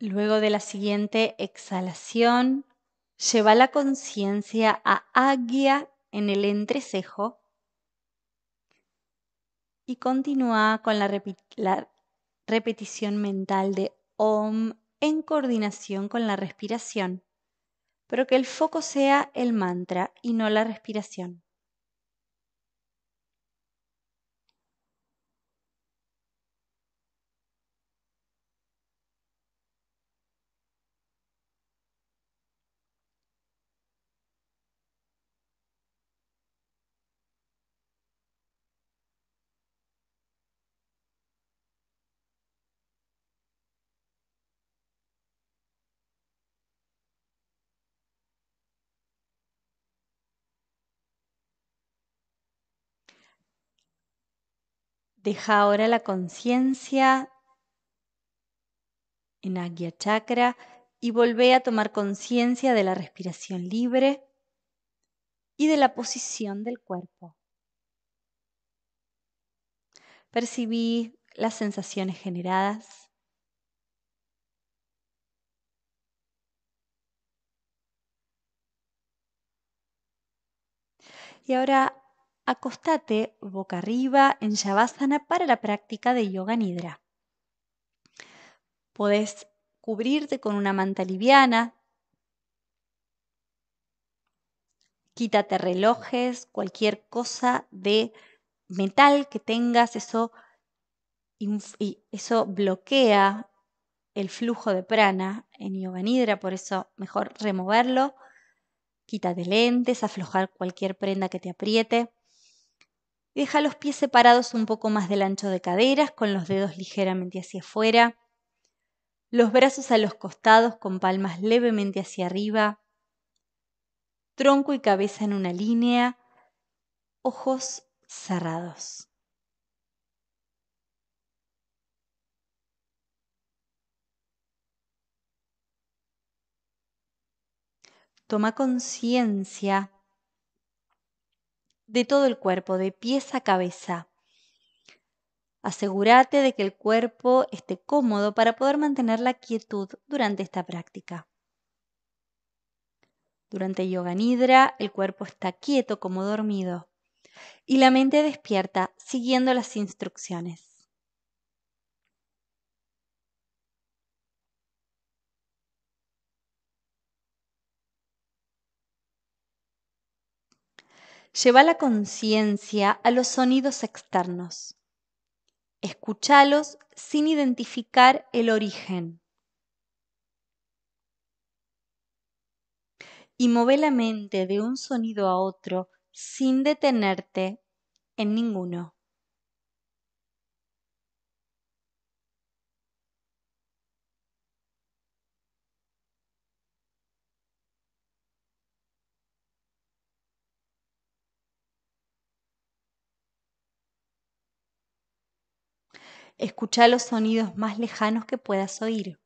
Luego de la siguiente exhalación, lleva la conciencia a Agya en el entrecejo y continúa con la, la repetición mental de Om en coordinación con la respiración, pero que el foco sea el mantra y no la respiración. Deja ahora la conciencia en Agya Chakra y volvé a tomar conciencia de la respiración libre y de la posición del cuerpo. Percibí las sensaciones generadas. Y ahora acostate boca arriba en Shavasana para la práctica de yoga nidra. Podés cubrirte con una manta liviana, quítate relojes, cualquier cosa de metal que tengas, eso, eso bloquea el flujo de prana en yoga nidra, por eso mejor removerlo. Quítate lentes, aflojar cualquier prenda que te apriete deja los pies separados un poco más del ancho de caderas, con los dedos ligeramente hacia afuera, los brazos a los costados con palmas levemente hacia arriba, tronco y cabeza en una línea, ojos cerrados. Toma conciencia de todo el cuerpo, de pies a cabeza. Asegúrate de que el cuerpo esté cómodo para poder mantener la quietud durante esta práctica. Durante Yoga Nidra, el cuerpo está quieto como dormido y la mente despierta siguiendo las instrucciones. Lleva la conciencia a los sonidos externos. Escúchalos sin identificar el origen. Y move la mente de un sonido a otro sin detenerte en ninguno. Escucha los sonidos más lejanos que puedas oír.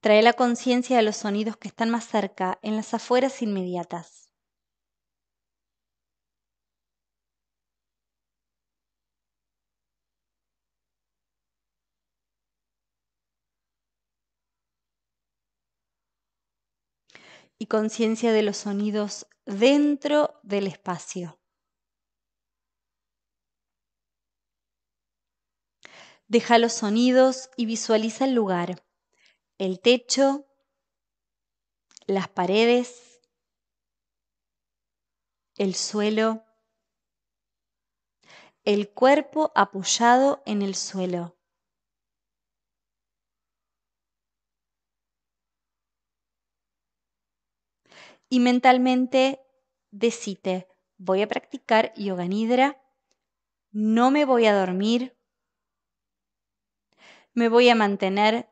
Trae la conciencia de los sonidos que están más cerca en las afueras inmediatas. y conciencia de los sonidos dentro del espacio. Deja los sonidos y visualiza el lugar, el techo, las paredes, el suelo, el cuerpo apoyado en el suelo. y mentalmente decite, voy a practicar yoga nidra, no me voy a dormir, me voy a mantener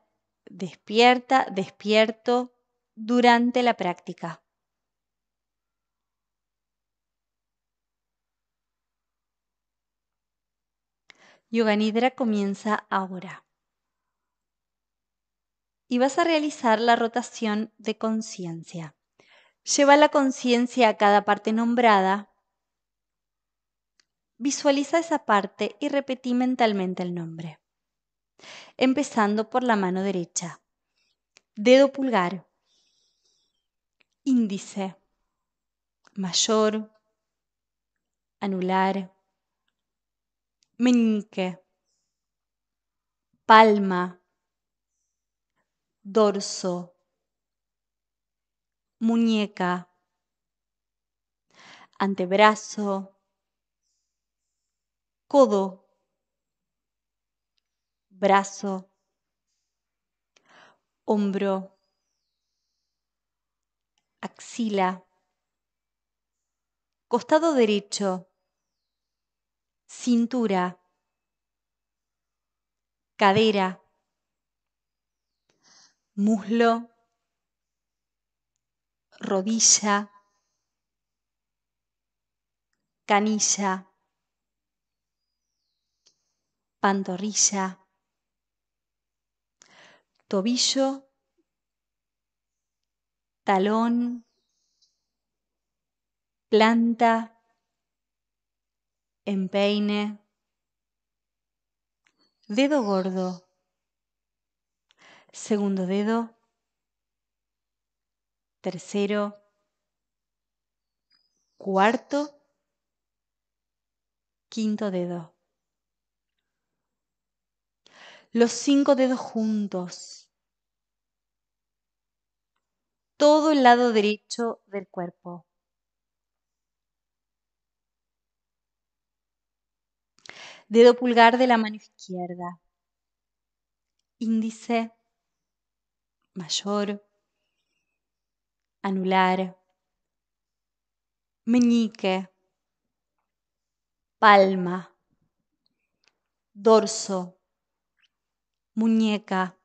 despierta, despierto durante la práctica. Yoga Nidra comienza ahora. Y vas a realizar la rotación de conciencia. Lleva la conciencia a cada parte nombrada. Visualiza esa parte y repetí mentalmente el nombre. Empezando por la mano derecha. Dedo pulgar. Índice. Mayor. Anular. Meñique. Palma. Dorso muñeca, antebrazo, codo, brazo, hombro, axila, costado derecho, cintura, cadera, muslo, rodilla, canilla, pantorrilla, tobillo, talón, planta, empeine, dedo gordo, segundo dedo, tercero, cuarto, quinto dedo. Los cinco dedos juntos. Todo el lado derecho del cuerpo. Dedo pulgar de la mano izquierda. Índice mayor, anular, meñique, palma, dorso, muñeca,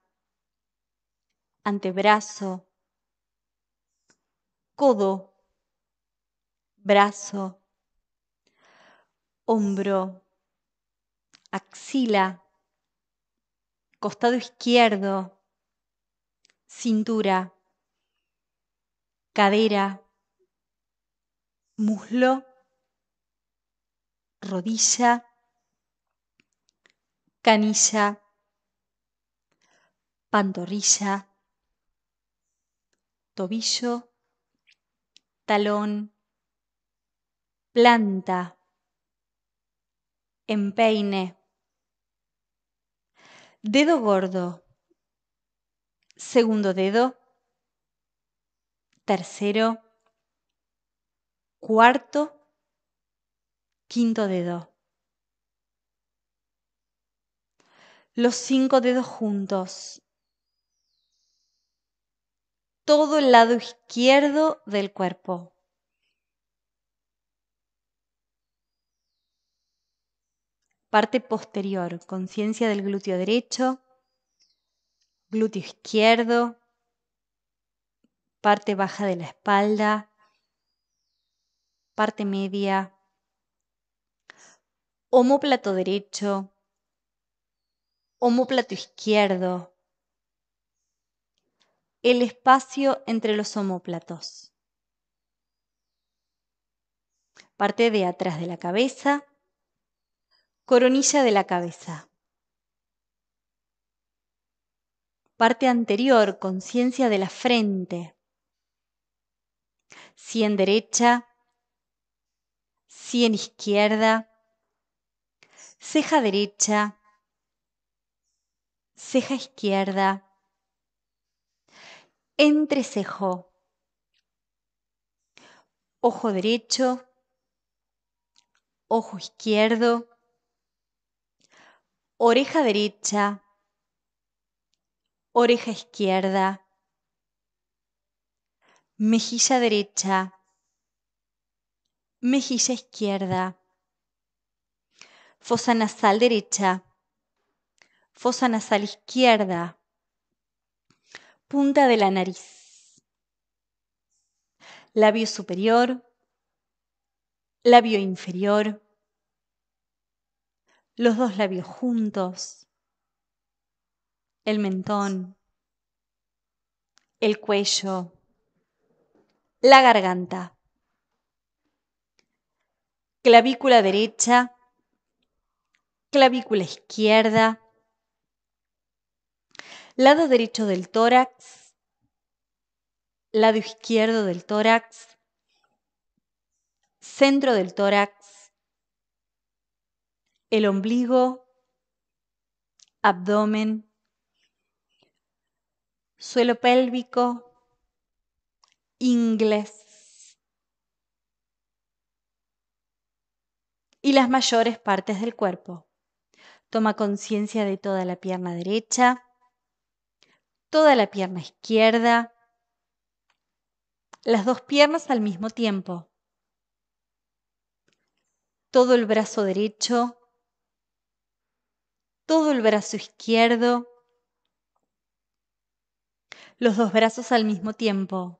antebrazo, codo, brazo, hombro, axila, costado izquierdo, cintura cadera, muslo, rodilla, canilla, pantorrilla, tobillo, talón, planta, empeine, dedo gordo, segundo dedo, tercero, cuarto, quinto dedo. Los cinco dedos juntos. Todo el lado izquierdo del cuerpo. Parte posterior, conciencia del glúteo derecho, glúteo izquierdo, parte baja de la espalda, parte media, homóplato derecho, homóplato izquierdo, el espacio entre los homóplatos, parte de atrás de la cabeza, coronilla de la cabeza, parte anterior, conciencia de la frente, Cien derecha, 100 izquierda, ceja derecha, ceja izquierda, entrecejo, ojo derecho, ojo izquierdo, oreja derecha, oreja izquierda, mejilla derecha, mejilla izquierda, fosa nasal derecha, fosa nasal izquierda, punta de la nariz, labio superior, labio inferior, los dos labios juntos, el mentón, el cuello, la garganta. Clavícula derecha, clavícula izquierda, lado derecho del tórax, lado izquierdo del tórax, centro del tórax, el ombligo, abdomen, suelo pélvico, inglés. Y las mayores partes del cuerpo. Toma conciencia de toda la pierna derecha, toda la pierna izquierda, las dos piernas al mismo tiempo, todo el brazo derecho, todo el brazo izquierdo, los dos brazos al mismo tiempo,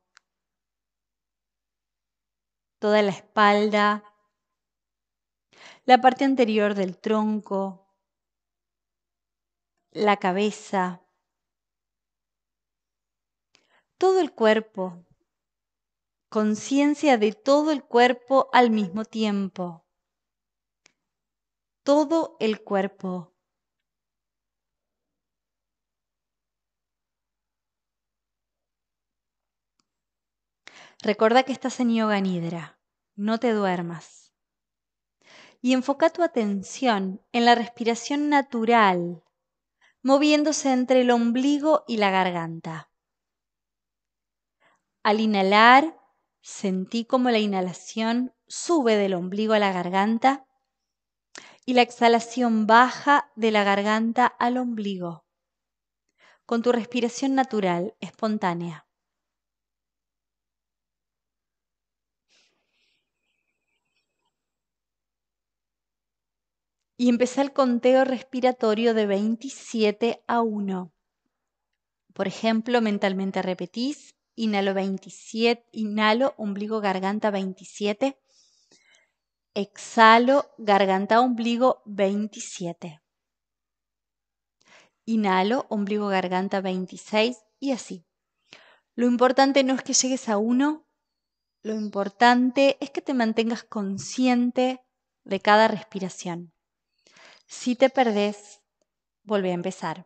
toda la espalda, la parte anterior del tronco, la cabeza, todo el cuerpo, conciencia de todo el cuerpo al mismo tiempo, todo el cuerpo. Recuerda que estás en Yoga Nidra. No te duermas. Y enfoca tu atención en la respiración natural, moviéndose entre el ombligo y la garganta. Al inhalar, sentí como la inhalación sube del ombligo a la garganta y la exhalación baja de la garganta al ombligo, con tu respiración natural, espontánea. y empecé el conteo respiratorio de 27 a 1. Por ejemplo, mentalmente repetís, inhalo 27, inhalo, ombligo, garganta 27, exhalo, garganta, ombligo 27. Inhalo, ombligo, garganta 26 y así. Lo importante no es que llegues a 1. lo importante es que te mantengas consciente de cada respiración. Si te perdés, volvé a empezar.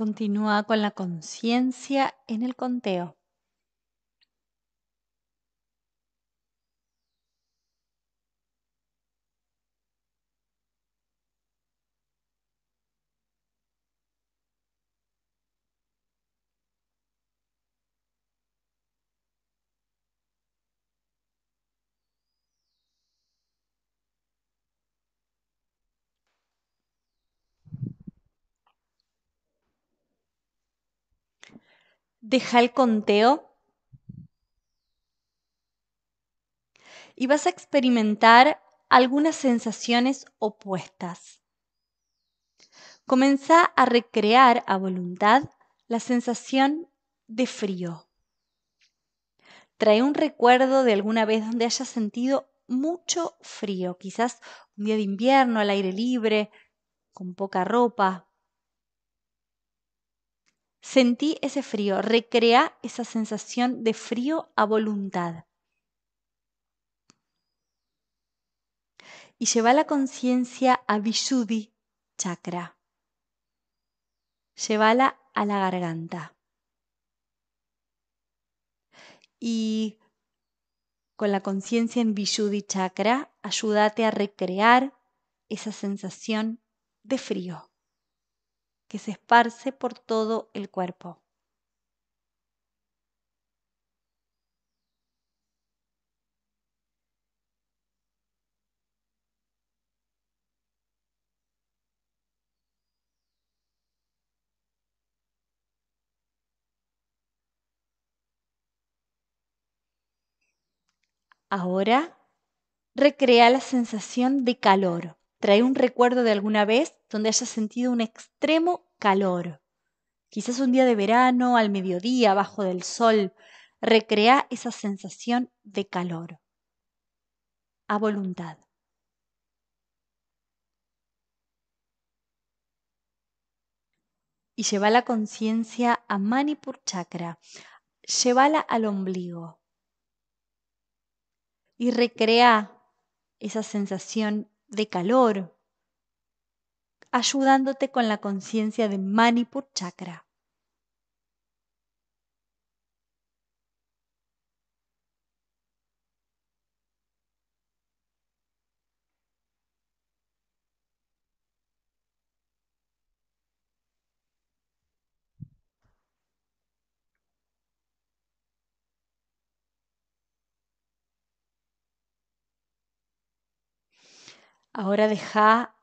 Continúa con la conciencia en el conteo. deja el conteo y vas a experimentar algunas sensaciones opuestas. Comenzá a recrear a voluntad la sensación de frío. Trae un recuerdo de alguna vez donde hayas sentido mucho frío, quizás un día de invierno al aire libre, con poca ropa. Sentí ese frío, recrea esa sensación de frío a voluntad. Y lleva la conciencia a Vishuddhi Chakra. Llévala a la garganta. Y con la conciencia en Vishuddhi Chakra, ayúdate a recrear esa sensación de frío que se esparce por todo el cuerpo. Ahora recrea la sensación de calor trae un recuerdo de alguna vez donde hayas sentido un extremo calor. Quizás un día de verano, al mediodía, bajo del sol, recrea esa sensación de calor. A voluntad. Y lleva la conciencia a Manipur Chakra. Llévala al ombligo. Y recrea esa sensación de calor, ayudándote con la conciencia de Manipur Chakra. Ahora deja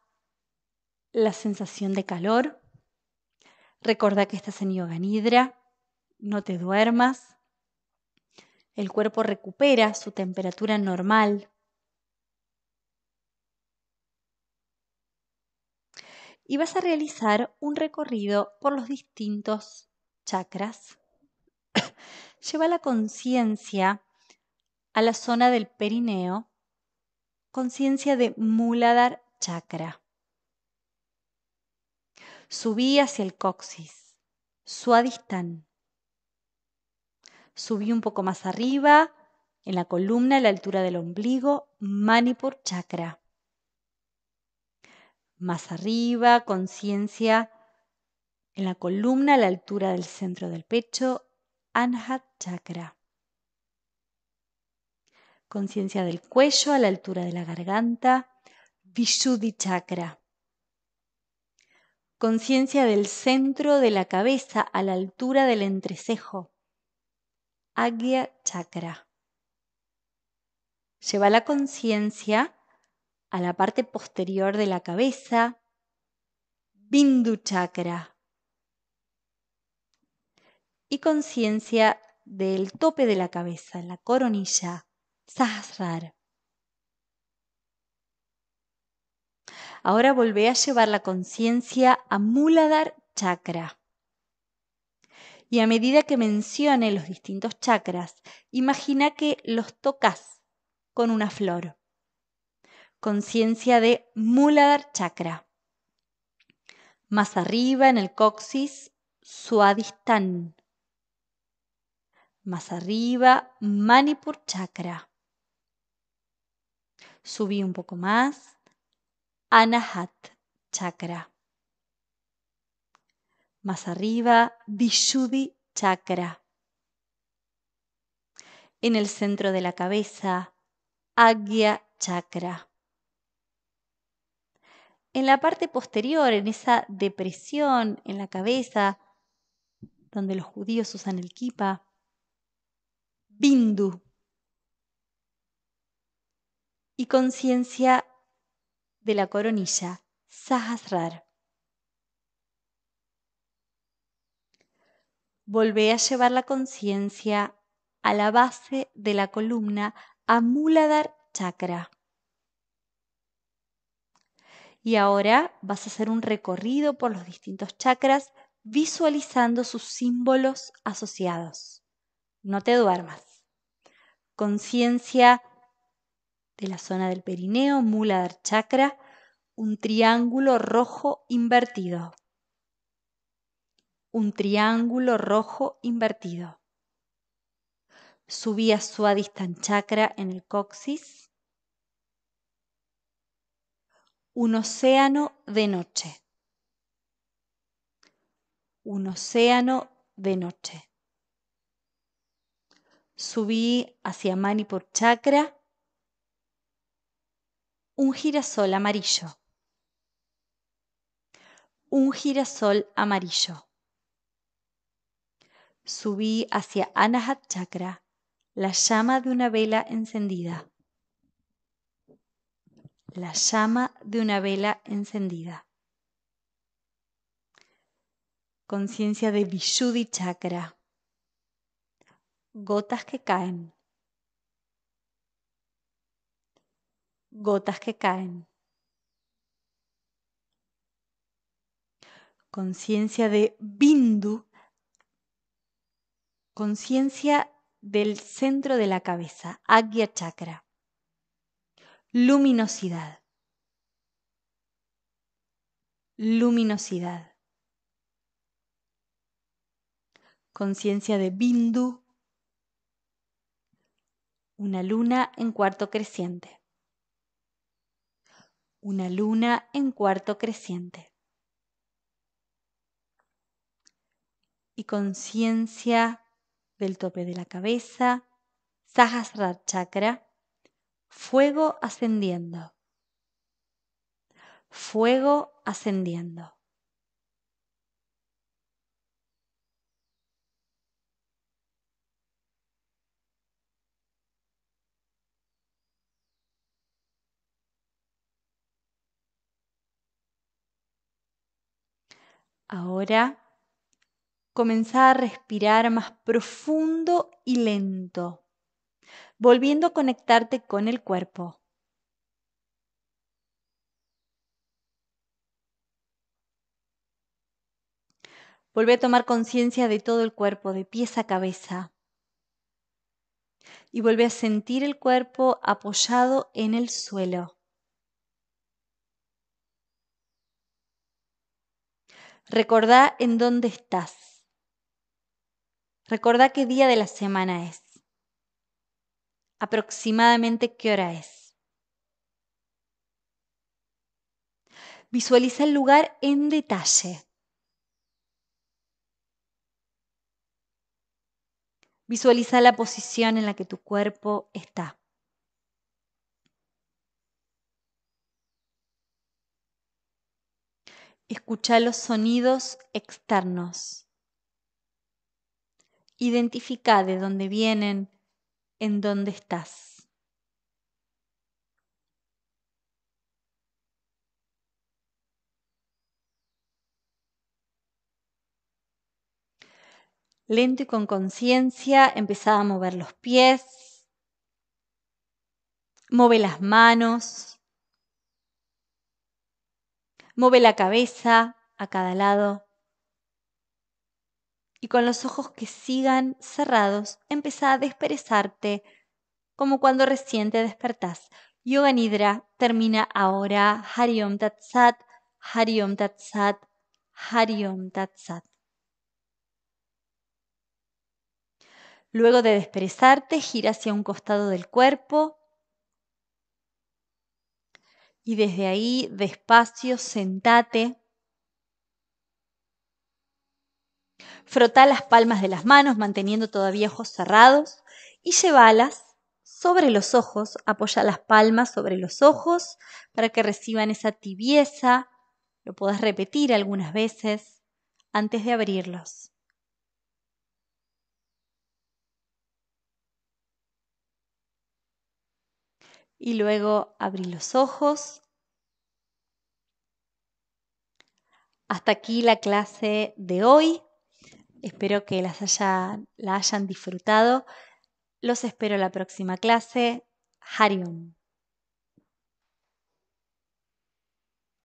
la sensación de calor. Recuerda que estás en yoga nidra, no te duermas. El cuerpo recupera su temperatura normal. Y vas a realizar un recorrido por los distintos chakras. [COUGHS] Lleva la conciencia a la zona del perineo conciencia de Muladhar Chakra. Subí hacia el coxis, Suadistán. Subí un poco más arriba, en la columna, a la altura del ombligo, Manipur Chakra. Más arriba, conciencia en la columna, a la altura del centro del pecho, Anhat Chakra conciencia del cuello a la altura de la garganta, Vishuddhi Chakra. Conciencia del centro de la cabeza a la altura del entrecejo, Agya Chakra. Lleva la conciencia a la parte posterior de la cabeza, Bindu Chakra. Y conciencia del tope de la cabeza, la coronilla, Sahasrar. Ahora volvé a llevar la conciencia a Muladhar Chakra. Y a medida que mencione los distintos chakras, imagina que los tocas con una flor. Conciencia de Muladhar Chakra. Más arriba en el coxis, Suadistán. Más arriba, Manipur Chakra subí un poco más, Anahat Chakra. Más arriba, Vishuddhi Chakra. En el centro de la cabeza, Agya Chakra. En la parte posterior, en esa depresión en la cabeza, donde los judíos usan el kipa, Bindu y conciencia de la coronilla, Sahasrar. Volvé a llevar la conciencia a la base de la columna a Chakra. Y ahora vas a hacer un recorrido por los distintos chakras visualizando sus símbolos asociados. No te duermas. Conciencia de la zona del perineo, Muladhara Chakra, un triángulo rojo invertido. Un triángulo rojo invertido. Subí Subía Swadhisthana Chakra en el coxis. Un océano de noche. Un océano de noche. Subí hacia Manipur Chakra un girasol amarillo. Un girasol amarillo. Subí hacia Anahat Chakra, la llama de una vela encendida. La llama de una vela encendida. Conciencia de Vishuddhi Chakra. Gotas que caen. gotas que caen. Conciencia de Bindu, conciencia del centro de la cabeza, Agya Chakra. Luminosidad. Luminosidad. Conciencia de Bindu. Una luna en cuarto creciente una luna en cuarto creciente. Y conciencia del tope de la cabeza, Sahasrara Chakra, fuego ascendiendo, fuego ascendiendo. Ahora comenzar a respirar más profundo y lento, volviendo a conectarte con el cuerpo. Volvé a tomar conciencia de todo el cuerpo, de pies a cabeza. Y volvé a sentir el cuerpo apoyado en el suelo. Recordá en dónde estás. Recordá qué día de la semana es. Aproximadamente qué hora es. Visualiza el lugar en detalle. Visualiza la posición en la que tu cuerpo está. Escucha los sonidos externos. Identifica de dónde vienen, en dónde estás. Lento y con conciencia, empezaba a mover los pies, mueve las manos, Mueve la cabeza a cada lado. Y con los ojos que sigan cerrados, empieza a desperezarte como cuando recién te despertás. Yoga Nidra termina ahora. Hariom Sat, Hariom sat, Hariom Sat. Luego de desperezarte, gira hacia un costado del cuerpo y desde ahí despacio sentate. Frota las palmas de las manos manteniendo todavía ojos cerrados y llevalas sobre los ojos, apoya las palmas sobre los ojos para que reciban esa tibieza, lo puedas repetir algunas veces antes de abrirlos. y luego abrí los ojos. Hasta aquí la clase de hoy. Espero que las la hayan disfrutado. Los espero en la próxima clase. Harion.